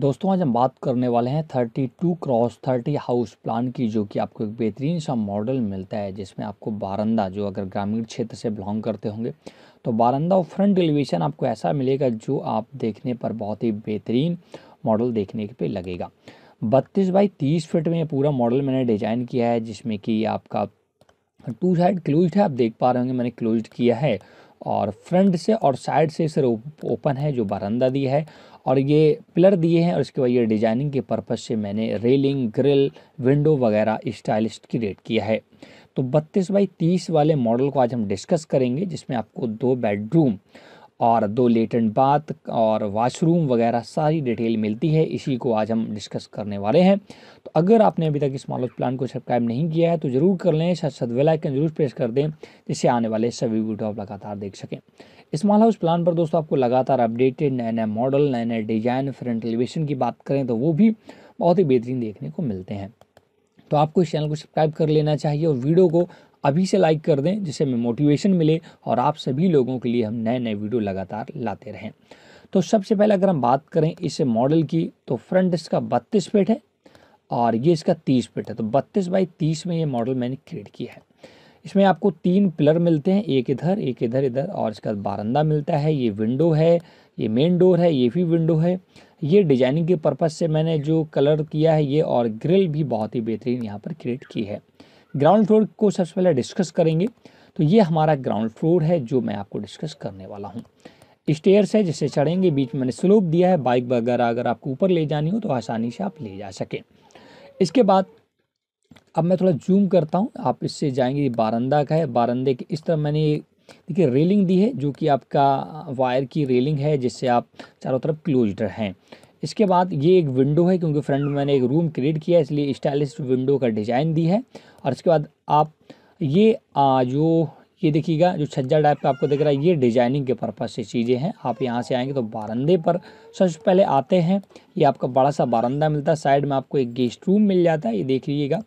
दोस्तों आज हम बात करने वाले हैं thirty two cross thirty house plan की जो कि आपको एक बेहतरीन सा मॉडल मिलता है जिसमें आपको बारंदा जो अगर ग्रामीण क्षेत्र से बिलोंग करते होंगे तो बारंदा और फ्रंट एलिवेशन आपको ऐसा मिलेगा जो आप देखने पर बहुत ही बेहतरीन मॉडल देखने पे लगेगा बत्तीस बाई तीस फिट में पूरा मॉडल मैंने डिजाइन किया है जिसमें कि आपका टू साइड क्लोज है आप देख पा रहे होंगे मैंने क्लोज किया है और फ्रंट से और साइड से सर ओपन है जो बारंदा दिया है और ये पिलर दिए हैं और इसके बाद ये डिजाइनिंग के पर्पज़ से मैंने रेलिंग ग्रिल विंडो वगैरह स्टाइलिश क्रिएट किया है तो बत्तीस बाई तीस वाले मॉडल को आज हम डिस्कस करेंगे जिसमें आपको दो बेडरूम और दो लेटेंट बात और वाशरूम वगैरह सारी डिटेल मिलती है इसी को आज हम डिस्कस करने वाले हैं तो अगर आपने अभी तक इस मॉल प्लान को सब्सक्राइब नहीं किया है तो ज़रूर कर लें साथ साथ वेलाइकन जरूर प्रेस कर दें जिससे आने वाले सभी वीडियो आप लगातार देख सकें स्मॉल हाउस प्लान पर दोस्तों आपको लगातार अपडेटेड नए नए मॉडल नए नए डिजाइन फ्रंट एलिवेशन की बात करें तो वो भी बहुत ही बेहतरीन देखने को मिलते हैं तो आपको इस चैनल को सब्सक्राइब कर लेना चाहिए और वीडियो को अभी से लाइक कर दें जिससे हमें मोटिवेशन मिले और आप सभी लोगों के लिए हम नए नए वीडियो लगातार लाते रहें तो सबसे पहले अगर हम बात करें इस मॉडल की तो फ्रंट इसका बत्तीस फिट है और ये इसका तीस फिट है तो बत्तीस बाई तीस में ये मॉडल मैंने क्रिएट किया है इसमें आपको तीन पिलर मिलते हैं एक इधर एक इधर इधर और इसका बारंदा मिलता है ये विंडो है ये मेन डोर है ये भी विंडो है ये डिजाइनिंग के पर्पज़ से मैंने जो कलर किया है ये और ग्रिल भी बहुत ही बेहतरीन यहाँ पर क्रिएट की है ग्राउंड फ्लोर को सबसे पहले डिस्कस करेंगे तो ये हमारा ग्राउंड फ्लोर है जो मैं आपको डिस्कस करने वाला हूँ स्टेयर्स है जिसे चढ़ेंगे बीच में मैंने स्लोप दिया है बाइक वगैरह अगर आपको ऊपर ले जानी हो तो आसानी से आप ले जा सकें इसके बाद अब मैं थोड़ा जूम करता हूँ आप इससे जाएंगे बारंदा का है बारंदे के इस तरह मैंने देखिए रेलिंग दी है जो कि आपका वायर की रेलिंग है जिससे आप चारों तरफ क्लोज्ड हैं इसके बाद ये एक विंडो है क्योंकि फ्रंट में मैंने एक रूम क्रिएट किया है इसलिए स्टाइलिश विंडो का डिज़ाइन दी है और इसके बाद आप ये आ, जो ये देखिएगा जो छज्जा टाइप का आपको दिख रहा है ये डिजाइनिंग के पर्पज से चीज़ें हैं आप यहाँ से आएंगे तो बारंदे पर सबसे पहले आते हैं ये आपका बड़ा सा बारंदा मिलता है साइड में आपको एक गेस्ट रूम मिल जाता है ये देख लीजिएगा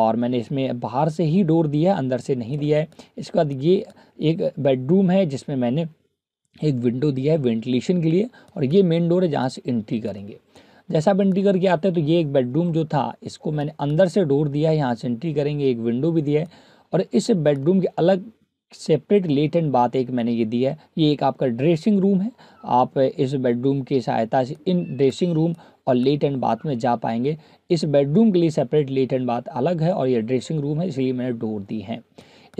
और मैंने इसमें बाहर से ही डोर दिया है अंदर से नहीं दिया है इसके बाद ये एक बेडरूम है जिसमें मैंने एक विंडो दिया है वेंटिलेशन के लिए और ये मेन डोर है जहाँ से एंट्री करेंगे जैसा आप एंट्री करके आते हैं तो ये एक बेडरूम जो था इसको मैंने अंदर से डोर दिया है यहाँ से एंट्री करेंगे एक विंडो भी दिया है और इस बेडरूम के अलग सेपरेट लेट एंड बात एक मैंने ये दी है ये एक आपका ड्रेसिंग रूम है आप इस बेडरूम की सहायता से इन ड्रेसिंग रूम और लेट एंड बाथ में जा पाएंगे इस बेडरूम के लिए सेपरेट लेट एंड बाथ अलग है और ये ड्रेसिंग रूम है इसलिए मैंने डोर दी है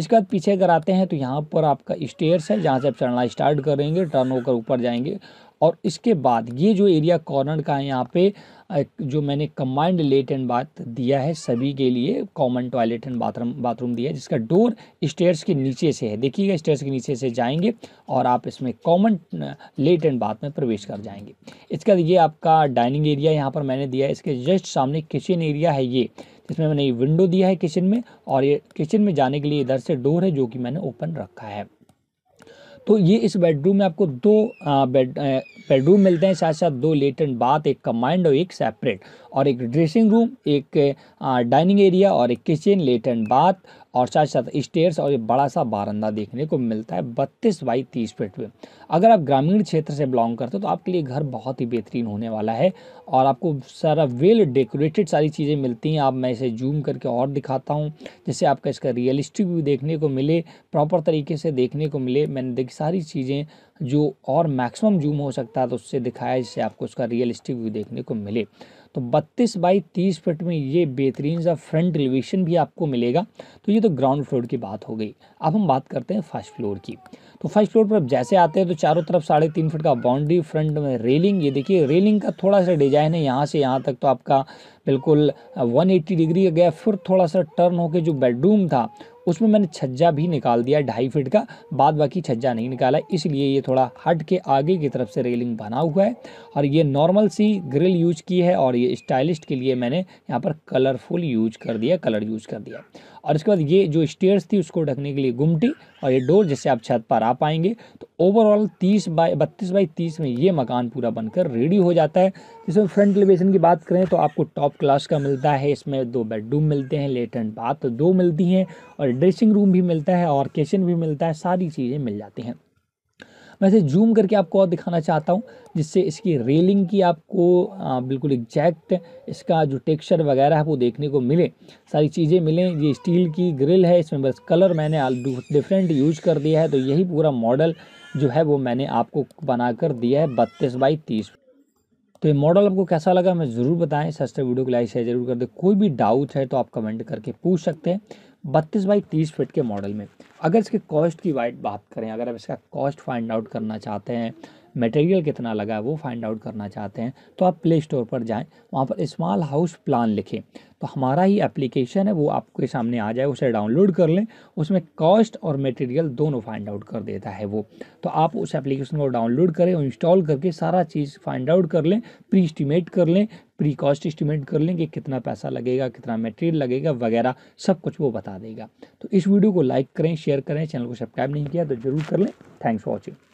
इसके बाद पीछे अगर आते हैं तो यहाँ पर आपका स्टेयर्स है जहाँ से आप चढ़ना स्टार्ट करेंगे टर्न होकर ऊपर जाएंगे और इसके बाद ये जो एरिया कॉर्नर का है यहाँ पे जो मैंने कम्बाइंड लेट एंड बाथ दिया है सभी के लिए common toilet and bathroom bathroom दिया है जिसका डोर स्टेयर्स के नीचे से है देखिएगा स्टेयर्स के नीचे से जाएंगे और आप इसमें कॉमन लेट एंड बाथ में प्रवेश कर जाएंगे इसके बाद ये आपका डाइनिंग एरिया यहाँ पर मैंने दिया है इसके जस्ट सामने किचन एरिया है ये इसमें मैंने ये विंडो दिया है किचन में और ये किचन में जाने के लिए इधर से डोर है जो कि मैंने ओपन रखा है तो ये इस बेडरूम में आपको दो बेड बेडरूम मिलते हैं साथ साथ दो लेटर बाथ एक कमांड और एक सेपरेट और एक ड्रेसिंग रूम एक डाइनिंग एरिया और एक किचन एंड बाथ और साथ साथ स्टेयर्स और एक बड़ा सा बारंदा देखने को मिलता है बत्तीस बाई तीस फीट में अगर आप ग्रामीण क्षेत्र से बिलोंग करते हो तो आपके लिए घर बहुत ही बेहतरीन होने वाला है और आपको सारा वेल डेकोरेटेड सारी चीज़ें मिलती हैं आप मैं इसे जूम करके और दिखाता हूँ जिससे आपका इसका रियलिस्टिक व्यू देखने को मिले प्रॉपर तरीके से देखने को मिले मैंने देखी सारी चीज़ें जो और मैक्सिमम जूम हो सकता है तो उससे दिखाया जिससे आपको उसका रियलिस्टिक व्यू देखने को मिले तो 32 बाई 30 फीट में ये बेहतरीन सा फ्रंट एलिवेशन भी आपको मिलेगा तो ये तो ग्राउंड फ्लोर की बात हो गई अब हम बात करते हैं फर्स्ट फ्लोर की तो फर्स्ट फ्लोर पर अब जैसे आते हैं तो चारों तरफ साढ़े तीन फिट का बाउंड्री फ्रंट में रेलिंग ये देखिए रेलिंग का थोड़ा सा डिजाइन है यहाँ से यहाँ तक तो आपका बिल्कुल 180 डिग्री गया फिर थोड़ा सा टर्न होकर जो बेडरूम था उसमें मैंने छज्जा भी निकाल दिया ढाई फिट का बाद बाकी छज्जा नहीं निकाला इसलिए ये थोड़ा हट के आगे की तरफ से रेलिंग बना हुआ है और ये नॉर्मल सी ग्रिल यूज की है और ये स्टाइलिस्ट के लिए मैंने यहाँ पर कलरफुल यूज कर दिया कलर यूज कर दिया और इसके बाद ये जो स्टेयर्स थी उसको ढकने के लिए गुमटी और ये डोर जिससे आप छत पर आ पाएंगे तो ओवरऑल तीस बाई बत्तीस बाई तीस में ये मकान पूरा बनकर रेडी हो जाता है जिसमें फ्रंट एलिवेशन की बात करें तो आपको टॉप क्लास का मिलता है इसमें दो बेडरूम मिलते हैं एंड बाथ दो मिलती हैं और ड्रेसिंग रूम भी मिलता है और किचन भी मिलता है सारी चीज़ें मिल जाती हैं वैसे जूम करके आपको और दिखाना चाहता हूँ जिससे इसकी रेलिंग की आपको बिल्कुल एग्जैक्ट इसका जो टेक्सचर वगैरह है वो देखने को मिले सारी चीज़ें मिलें ये स्टील की ग्रिल है इसमें बस कलर मैंने डिफरेंट यूज कर दिया है तो यही पूरा मॉडल जो है वो मैंने आपको बनाकर दिया है बत्तीस बाई तीस तो ये मॉडल आपको कैसा लगा हमें ज़रूर बताएं सस्ते वीडियो को लाइक शेयर जरूर कर दें कोई भी डाउट है तो आप कमेंट करके पूछ सकते हैं बत्तीस बाई तीस फिट के मॉडल में अगर इसके कॉस्ट की बात करें अगर आप इसका कॉस्ट फाइंड आउट करना चाहते हैं मटेरियल कितना लगा है वो फाइंड आउट करना चाहते हैं तो आप प्ले स्टोर पर जाएं वहाँ पर स्मॉल हाउस प्लान लिखें तो हमारा ही एप्लीकेशन है वो आपके सामने आ जाए उसे डाउनलोड कर लें उसमें कॉस्ट और मटेरियल दोनों फाइंड आउट कर देता है वो तो आप उस एप्लीकेशन को डाउनलोड करें और इंस्टॉल करके सारा चीज़ फाइंड आउट कर लें प्री इस्टीमेट कर लें प्री कॉस्ट इस्टीमेट कर लें कि कितना पैसा लगेगा कितना मटेरियल लगेगा वगैरह सब कुछ वो बता देगा तो इस वीडियो को लाइक करें शेयर करें चैनल को सब्सक्राइब नहीं किया तो ज़रूर कर लें थैंक्स फॉर वॉचिंग